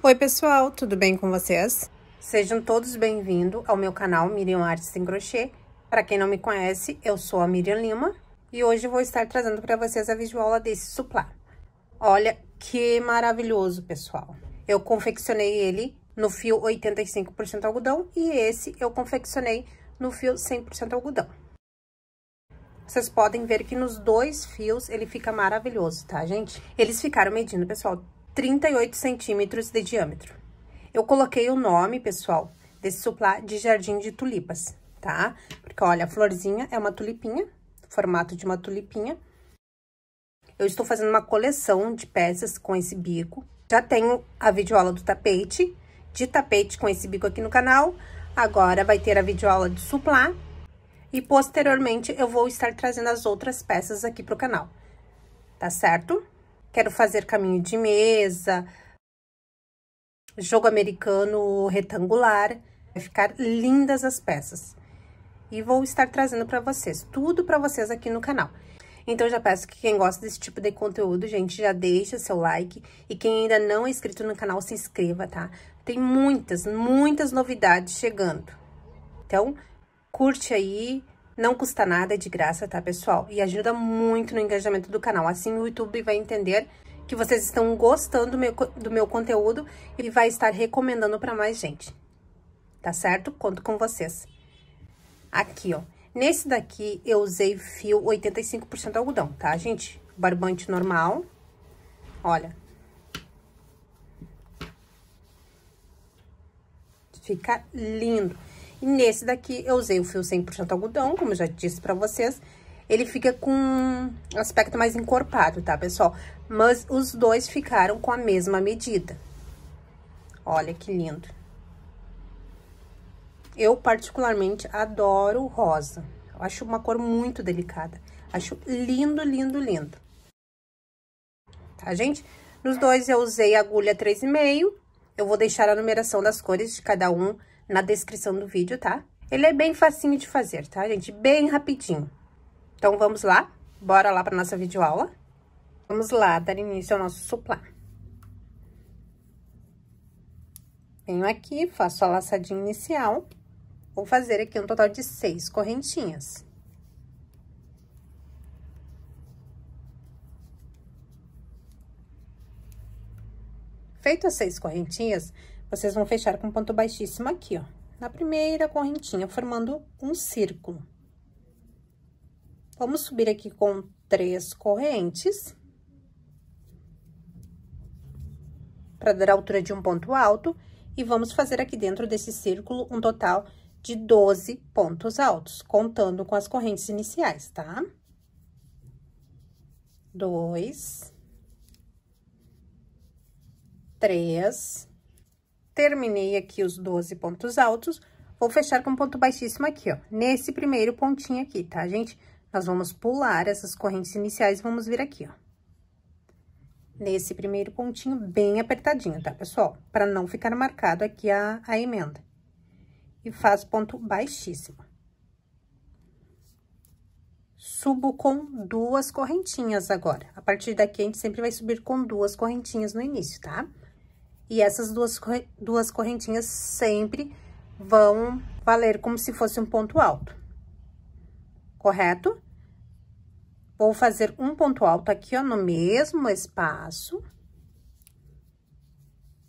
Oi pessoal, tudo bem com vocês? Sejam todos bem-vindos ao meu canal Miriam Artes em Crochê. Para quem não me conhece, eu sou a Miriam Lima e hoje vou estar trazendo para vocês a videoaula desse suplá. Olha que maravilhoso, pessoal! Eu confeccionei ele no fio 85% algodão e esse eu confeccionei no fio 100% algodão. Vocês podem ver que nos dois fios ele fica maravilhoso, tá, gente? Eles ficaram medindo, pessoal, 38 centímetros de diâmetro. Eu coloquei o nome, pessoal, desse suplá de jardim de tulipas, tá? Porque, olha, a florzinha é uma tulipinha, formato de uma tulipinha. Eu estou fazendo uma coleção de peças com esse bico. Já tenho a videoaula do tapete, de tapete com esse bico aqui no canal. Agora, vai ter a videoaula de suplá. E, posteriormente, eu vou estar trazendo as outras peças aqui pro canal, tá certo? Quero fazer caminho de mesa, jogo americano retangular. Vai ficar lindas as peças. E vou estar trazendo para vocês, tudo para vocês aqui no canal. Então, já peço que quem gosta desse tipo de conteúdo, gente, já deixa seu like. E quem ainda não é inscrito no canal, se inscreva, tá? Tem muitas, muitas novidades chegando. Então, curte aí, não custa nada, é de graça, tá, pessoal? E ajuda muito no engajamento do canal. Assim o YouTube vai entender que vocês estão gostando do meu, do meu conteúdo e vai estar recomendando para mais gente. Tá certo? Conto com vocês. Aqui, ó. Nesse daqui, eu usei fio 85% algodão, tá, gente? Barbante normal. Olha. Fica lindo. E nesse daqui eu usei o fio 100% algodão, como eu já disse pra vocês. Ele fica com um aspecto mais encorpado, tá, pessoal? Mas os dois ficaram com a mesma medida. Olha que lindo. Eu, particularmente, adoro rosa. Eu acho uma cor muito delicada. Acho lindo, lindo, lindo. Tá, gente? Nos dois eu usei agulha 3,5. Eu vou deixar a numeração das cores de cada um na descrição do vídeo, tá? Ele é bem facinho de fazer, tá, gente? Bem rapidinho. Então, vamos lá? Bora lá pra nossa videoaula? Vamos lá dar início ao nosso suplá. Venho aqui, faço a laçadinha inicial. Vou fazer aqui um total de seis correntinhas. Feito as seis correntinhas, vocês vão fechar com ponto baixíssimo aqui, ó, na primeira correntinha, formando um círculo. Vamos subir aqui com três correntes. Para dar a altura de um ponto alto. E vamos fazer aqui dentro desse círculo um total de 12 pontos altos, contando com as correntes iniciais, tá? Dois. Três terminei aqui os 12 pontos altos, vou fechar com ponto baixíssimo aqui, ó, nesse primeiro pontinho aqui, tá, gente? Nós vamos pular essas correntes iniciais, vamos vir aqui, ó. Nesse primeiro pontinho bem apertadinho, tá, pessoal? Pra não ficar marcado aqui a, a emenda. E faz ponto baixíssimo. Subo com duas correntinhas agora. A partir daqui, a gente sempre vai subir com duas correntinhas no início, tá? Tá? E essas duas, duas correntinhas sempre vão valer como se fosse um ponto alto, correto? Vou fazer um ponto alto aqui, ó, no mesmo espaço,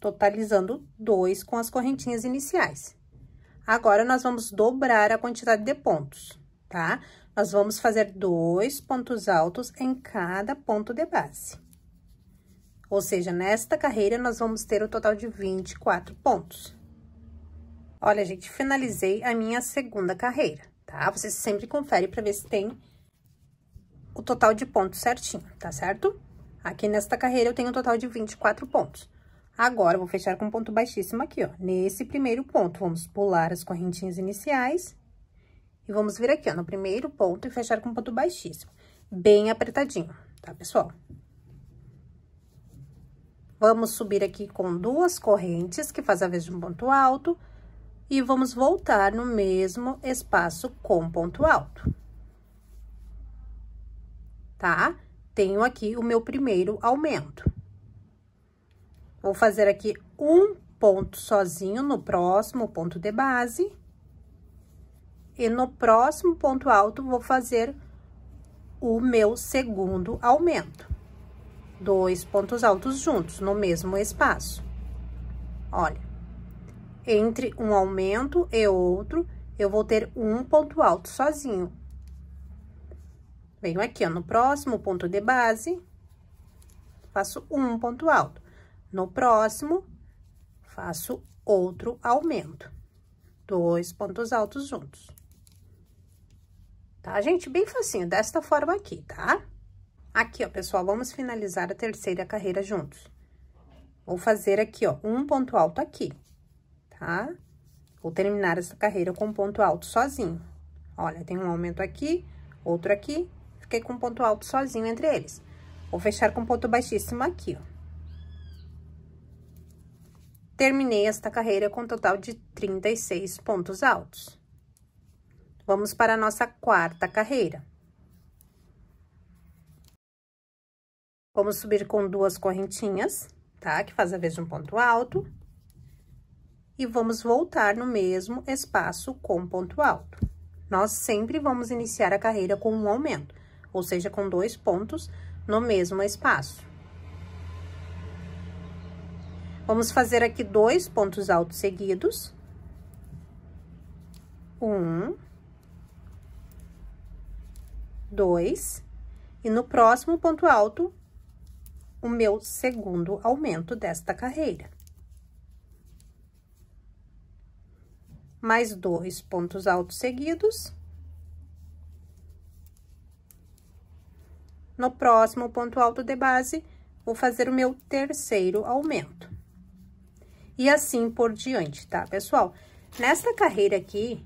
totalizando dois com as correntinhas iniciais. Agora, nós vamos dobrar a quantidade de pontos, tá? Nós vamos fazer dois pontos altos em cada ponto de base. Ou seja, nesta carreira, nós vamos ter o um total de 24 pontos. Olha, gente, finalizei a minha segunda carreira, tá? Você sempre confere para ver se tem o total de pontos certinho, tá certo? Aqui nesta carreira, eu tenho um total de 24 pontos. Agora, vou fechar com um ponto baixíssimo aqui, ó. Nesse primeiro ponto, vamos pular as correntinhas iniciais. E vamos vir aqui, ó, no primeiro ponto e fechar com um ponto baixíssimo. Bem apertadinho, tá, pessoal? Vamos subir aqui com duas correntes, que faz a vez de um ponto alto, e vamos voltar no mesmo espaço com ponto alto. Tá? Tenho aqui o meu primeiro aumento. Vou fazer aqui um ponto sozinho no próximo ponto de base. E no próximo ponto alto, vou fazer o meu segundo aumento dois pontos altos juntos no mesmo espaço. Olha, entre um aumento e outro, eu vou ter um ponto alto sozinho. Venho aqui, ó, no próximo ponto de base, faço um ponto alto. No próximo, faço outro aumento. Dois pontos altos juntos. Tá, gente? Bem facinho, desta forma aqui, tá? Tá? Aqui, ó, pessoal, vamos finalizar a terceira carreira juntos. Vou fazer aqui, ó, um ponto alto aqui, tá? Vou terminar essa carreira com um ponto alto sozinho. Olha, tem um aumento aqui, outro aqui, fiquei com um ponto alto sozinho entre eles. Vou fechar com ponto baixíssimo aqui, ó. Terminei esta carreira com um total de 36 pontos altos. Vamos para a nossa quarta carreira. Vamos subir com duas correntinhas, tá? Que faz a vez de um ponto alto. E vamos voltar no mesmo espaço com ponto alto. Nós sempre vamos iniciar a carreira com um aumento, ou seja, com dois pontos no mesmo espaço. Vamos fazer aqui dois pontos altos seguidos. Um. Dois. E no próximo ponto alto, o meu segundo aumento desta carreira. Mais dois pontos altos seguidos. No próximo ponto alto de base, vou fazer o meu terceiro aumento. E assim por diante, tá, pessoal? Nesta carreira aqui,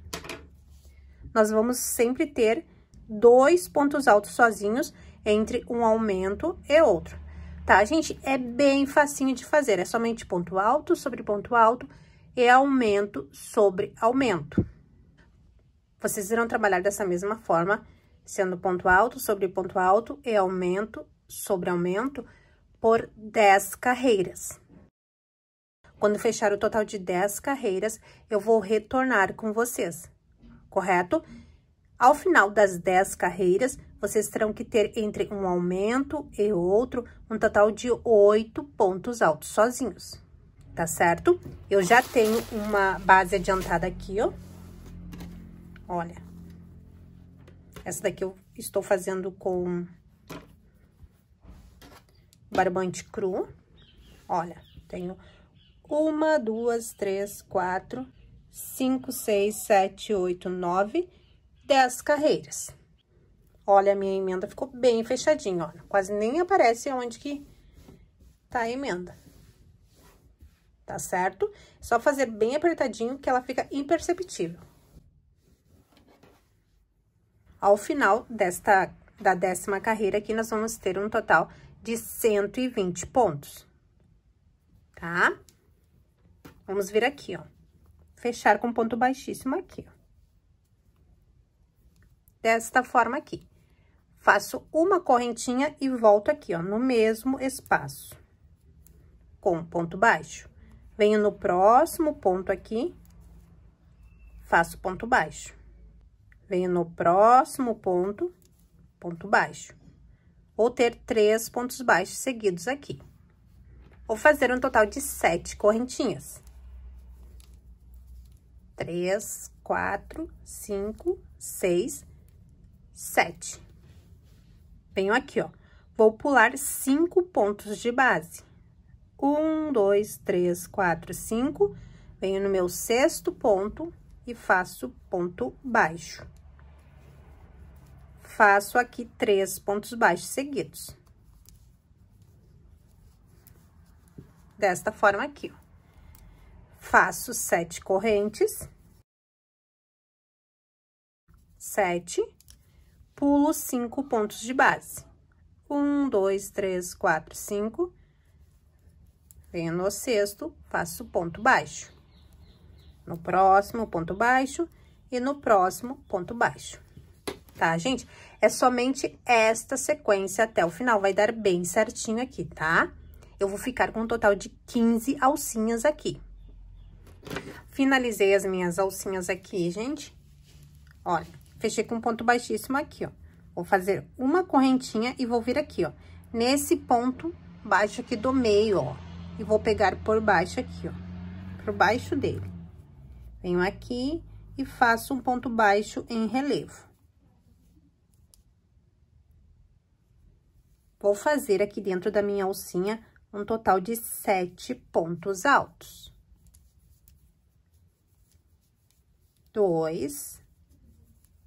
nós vamos sempre ter dois pontos altos sozinhos entre um aumento e outro tá, gente? É bem facinho de fazer, é somente ponto alto sobre ponto alto e aumento sobre aumento. Vocês irão trabalhar dessa mesma forma, sendo ponto alto sobre ponto alto e aumento sobre aumento por 10 carreiras. Quando fechar o total de 10 carreiras, eu vou retornar com vocês, correto? Correto? Ao final das 10 carreiras, vocês terão que ter entre um aumento e outro um total de oito pontos altos sozinhos, tá certo? Eu já tenho uma base adiantada aqui, ó. Olha. Essa daqui eu estou fazendo com barbante cru. Olha, tenho uma, duas, três, quatro, cinco, seis, sete, oito, nove... 10 carreiras. Olha, a minha emenda ficou bem fechadinha, ó. Quase nem aparece onde que tá a emenda. Tá certo? É só fazer bem apertadinho que ela fica imperceptível. Ao final desta, da décima carreira aqui, nós vamos ter um total de 120 pontos. Tá? Vamos vir aqui, ó. Fechar com ponto baixíssimo aqui, ó desta forma aqui. Faço uma correntinha e volto aqui, ó, no mesmo espaço. Com ponto baixo. Venho no próximo ponto aqui, faço ponto baixo. Venho no próximo ponto, ponto baixo. Vou ter três pontos baixos seguidos aqui. Vou fazer um total de sete correntinhas. Três, quatro, cinco, seis, sete. Venho aqui, ó, vou pular cinco pontos de base. Um, dois, três, quatro, cinco. Venho no meu sexto ponto e faço ponto baixo. Faço aqui três pontos baixos seguidos. Desta forma aqui, ó. Faço sete correntes. Sete pulo cinco pontos de base. Um, dois, três, quatro, cinco. Venho no sexto, faço ponto baixo. No próximo, ponto baixo. E no próximo, ponto baixo. Tá, gente? É somente esta sequência até o final. Vai dar bem certinho aqui, tá? Eu vou ficar com um total de 15 alcinhas aqui. Finalizei as minhas alcinhas aqui, gente. Olha. Fechei com um ponto baixíssimo aqui, ó. Vou fazer uma correntinha e vou vir aqui, ó. Nesse ponto baixo aqui do meio, ó. E vou pegar por baixo aqui, ó. Por baixo dele. Venho aqui e faço um ponto baixo em relevo. Vou fazer aqui dentro da minha alcinha um total de sete pontos altos. Dois,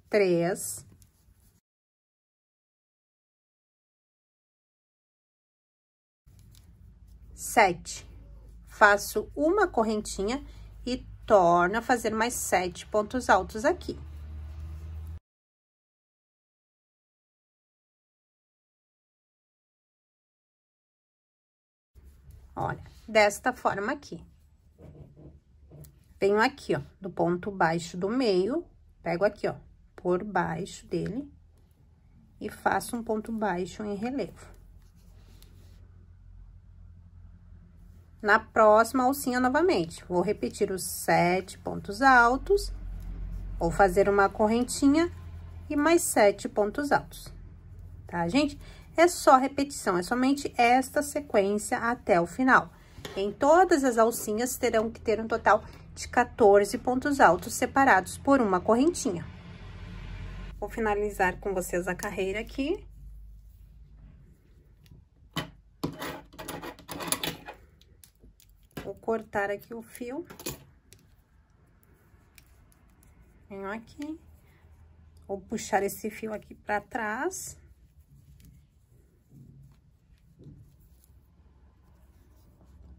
três, sete. Faço uma correntinha e torno a fazer mais sete pontos altos aqui. Olha, desta forma aqui. Venho aqui, ó, do ponto baixo do meio, pego aqui, ó, por baixo dele e faço um ponto baixo em relevo. Na próxima alcinha novamente, vou repetir os sete pontos altos, vou fazer uma correntinha e mais sete pontos altos, tá, gente? É só repetição, é somente esta sequência até o final. Em todas as alcinhas, terão que ter um total de 14 pontos altos separados por uma correntinha. Vou finalizar com vocês a carreira aqui. Vou cortar aqui o fio. Venho aqui. Vou puxar esse fio aqui para trás.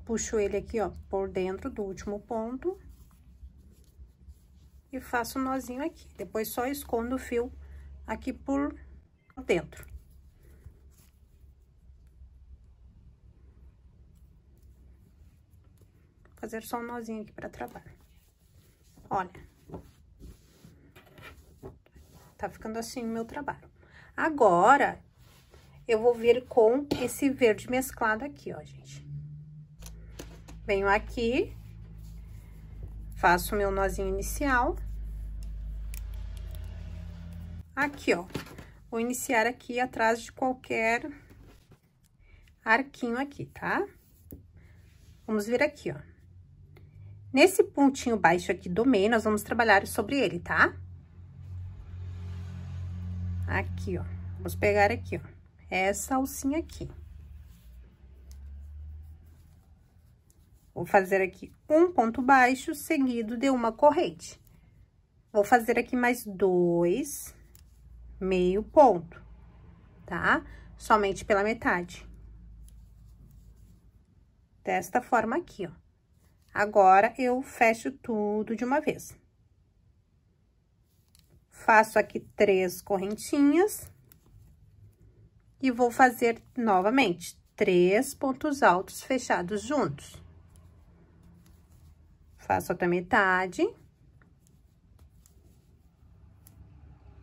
Puxo ele aqui, ó, por dentro do último ponto e faço um nozinho aqui. Depois, só escondo o fio aqui por dentro. Fazer só um nozinho aqui para travar. Olha. Tá ficando assim o meu trabalho. Agora, eu vou vir com esse verde mesclado aqui, ó, gente. Venho aqui, Faço meu nozinho inicial. Aqui, ó. Vou iniciar aqui atrás de qualquer arquinho aqui, tá? Vamos vir aqui, ó. Nesse pontinho baixo aqui do meio, nós vamos trabalhar sobre ele, tá? Aqui, ó. Vamos pegar aqui, ó. Essa alcinha aqui. Vou fazer aqui um ponto baixo, seguido de uma corrente. Vou fazer aqui mais dois, meio ponto, tá? Somente pela metade. Desta forma aqui, ó. Agora, eu fecho tudo de uma vez. Faço aqui três correntinhas. E vou fazer novamente três pontos altos fechados juntos. Faço outra metade.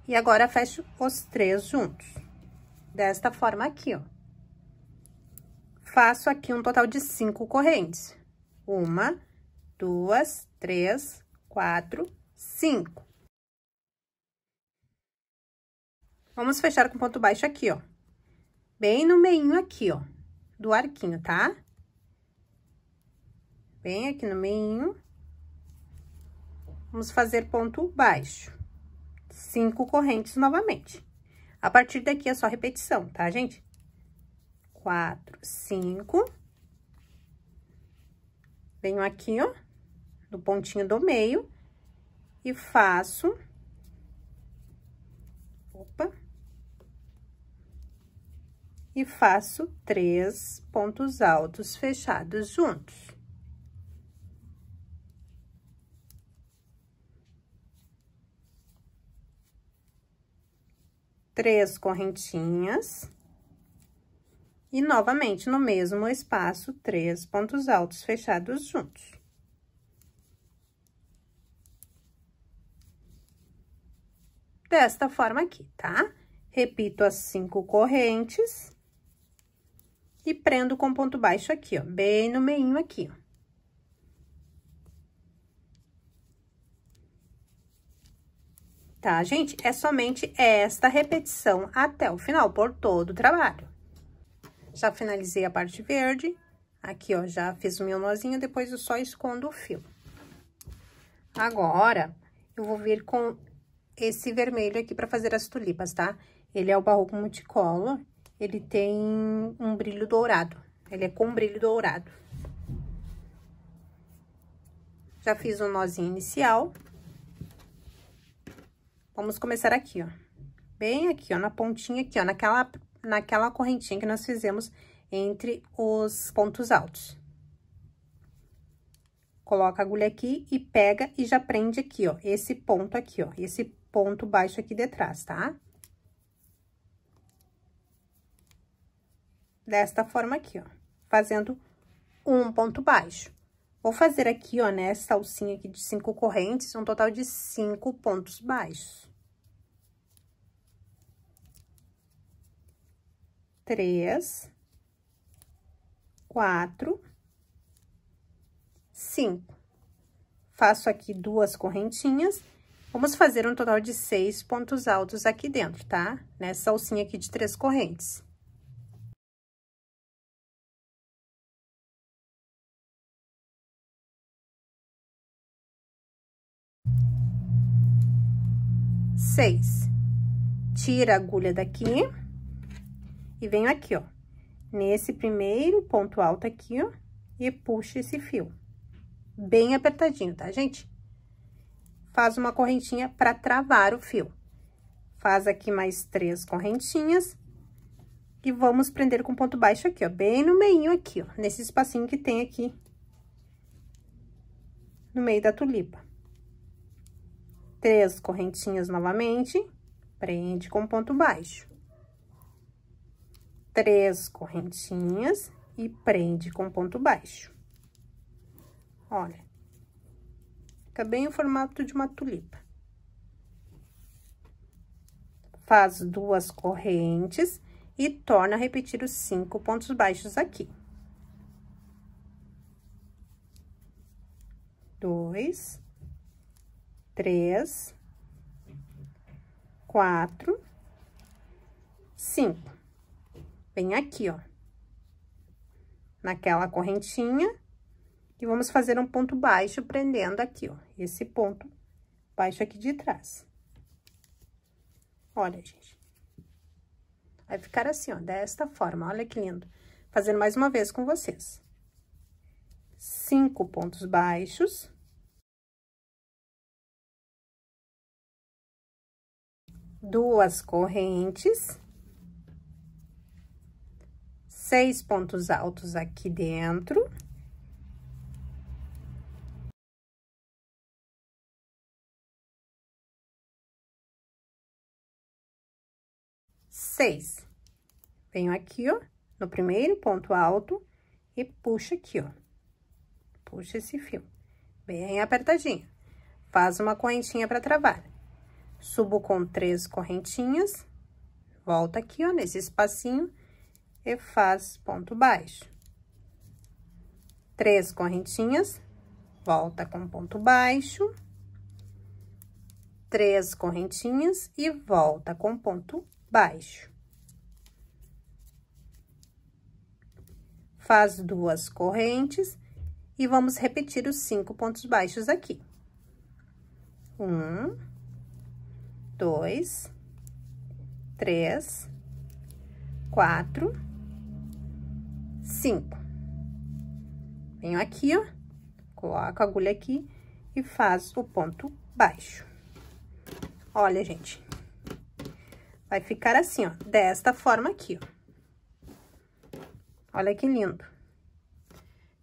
E agora, fecho os três juntos. Desta forma aqui, ó. Faço aqui um total de cinco correntes. Uma, duas, três, quatro, cinco. Vamos fechar com ponto baixo aqui, ó. Bem no meio aqui, ó, do arquinho, tá? Bem aqui no meio. Vamos fazer ponto baixo. Cinco correntes novamente. A partir daqui é só repetição, tá, gente? Quatro, cinco. Venho aqui, ó, no pontinho do meio e faço... Opa! E faço três pontos altos fechados juntos. três correntinhas. E, novamente, no mesmo espaço, três pontos altos fechados juntos. Desta forma aqui, tá? Repito as cinco correntes. E prendo com ponto baixo aqui, ó, bem no meinho aqui, ó. tá, gente? É somente esta repetição até o final, por todo o trabalho. Já finalizei a parte verde. Aqui, ó, já fiz o meu nozinho, depois eu só escondo o fio. Agora, eu vou vir com esse vermelho aqui para fazer as tulipas, tá? Ele é o barroco multicolor, ele tem um brilho dourado, ele é com brilho dourado. Já fiz o um nozinho inicial. Vamos começar aqui, ó. Bem aqui, ó, na pontinha aqui, ó, naquela, naquela correntinha que nós fizemos entre os pontos altos. Coloca a agulha aqui e pega e já prende aqui, ó, esse ponto aqui, ó, esse ponto baixo aqui de trás, tá? Desta forma aqui, ó, fazendo um ponto baixo. Vou fazer aqui, ó, nessa né, salsinha aqui de cinco correntes, um total de cinco pontos baixos. Três, quatro, cinco. Faço aqui duas correntinhas. Vamos fazer um total de seis pontos altos aqui dentro, tá? Nessa alcinha aqui de três correntes. seis. Tira a agulha daqui e venho aqui, ó, nesse primeiro ponto alto aqui, ó, e puxo esse fio. Bem apertadinho, tá, gente? Faz uma correntinha para travar o fio. Faz aqui mais três correntinhas e vamos prender com ponto baixo aqui, ó, bem no meio aqui, ó, nesse espacinho que tem aqui no meio da tulipa três correntinhas novamente, prende com ponto baixo. Três correntinhas e prende com ponto baixo. Olha, fica bem o formato de uma tulipa. Faz duas correntes e torna a repetir os cinco pontos baixos aqui. Dois, três, quatro, cinco. Bem aqui, ó. Naquela correntinha. E vamos fazer um ponto baixo prendendo aqui, ó. Esse ponto baixo aqui de trás. Olha, gente. Vai ficar assim, ó, desta forma. Olha que lindo. Fazendo mais uma vez com vocês. Cinco pontos baixos. duas correntes, seis pontos altos aqui dentro. Seis. Venho aqui, ó, no primeiro ponto alto e puxo aqui, ó. Puxa esse fio, bem apertadinho. Faz uma correntinha para travar subo com três correntinhas, volta aqui, ó, nesse espacinho, e faz ponto baixo. Três correntinhas, volta com ponto baixo, três correntinhas e volta com ponto baixo. Faz duas correntes e vamos repetir os cinco pontos baixos aqui. Um, dois, três, quatro, cinco. Venho aqui, ó, coloco a agulha aqui e faço o ponto baixo. Olha, gente, vai ficar assim, ó, desta forma aqui, ó. Olha que lindo.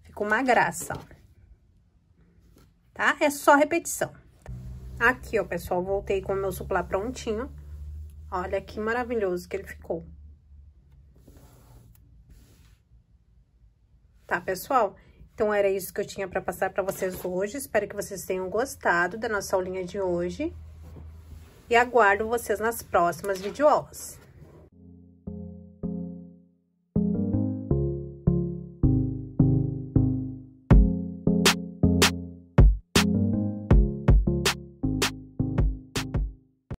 Ficou uma graça, ó. Tá? É só repetição. Aqui, ó, pessoal, voltei com o meu suplá prontinho. Olha que maravilhoso que ele ficou. Tá, pessoal? Então, era isso que eu tinha pra passar pra vocês hoje. Espero que vocês tenham gostado da nossa aulinha de hoje. E aguardo vocês nas próximas videoaulas.